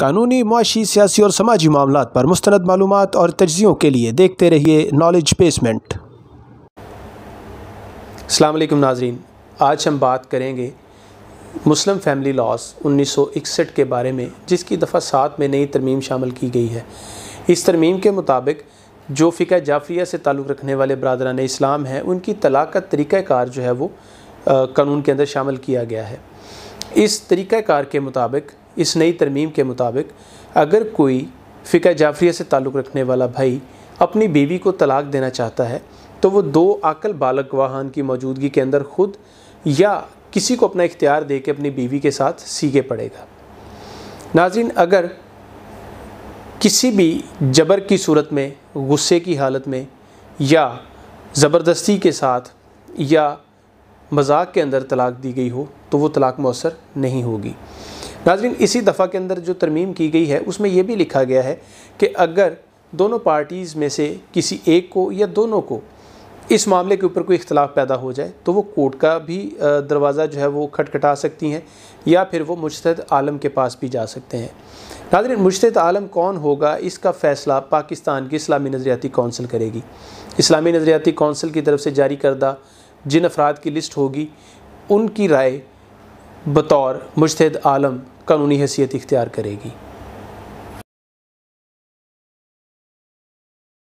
कानूनी मुआशी सियासी और समाजी मामला पर मुस्ंद मालूम और तजियों के लिए देखते रहिए नॉलेज बेसमेंट अलकुम नाजरीन आज हम बात करेंगे मुस्लिम फैमिली लॉस 1961 के बारे में जिसकी दफ़ा सात में नई तरमीम शामिल की गई है इस तरमीम के मुताबिक जो फ़िका जाफिया से ताल्लुक़ रखने वाले बरदरान इस्लाम हैं उनकी तलाक़ का तरीक़ाकार जो है वो कानून के अंदर शामिल किया गया है इस तरीक़ाकार के मुताबिक इस नई तरमीम के मुताबिक अगर कोई फ़िका जाफरिया से ताल्लुक़ रखने वाला भाई अपनी बीवी को तलाक देना चाहता है तो वो दो अक़ल बालक वाहन की मौजूदगी के अंदर खुद या किसी को अपना इख्तियार दे के अपनी बीवी के साथ सीखे पड़ेगा नाजिन अगर किसी भी जबर की सूरत में गुस्से की हालत में या ज़बरदस्ती के साथ या मजाक के अंदर तलाक दी गई हो तो वो तलाक मौसर नहीं होगी नाजरीन इसी दफ़ा के अंदर जो तरमीम की गई है उसमें यह भी लिखा गया है कि अगर दोनों पार्टीज़ में से किसी एक को या दोनों को इस मामले के ऊपर कोई इख्तलाफ पैदा हो जाए तो वो कोर्ट का भी दरवाज़ा जो है वो खटखटा सकती हैं या फिर वो मुश्तद आलम के पास भी जा सकते हैं नादरीन मुश्तद आलम कौन होगा इसका फ़ैसला पाकिस्तान की इस्लामी नज़रियाती कौंसिल करेगी इस्लामी नज़रियाती कौंसिल की तरफ से जारी करदा जिन अफराद की लिस्ट होगी उनकी राय बतौर मुश्तद आलम कानूनी हैसियत इख्तियार करेगी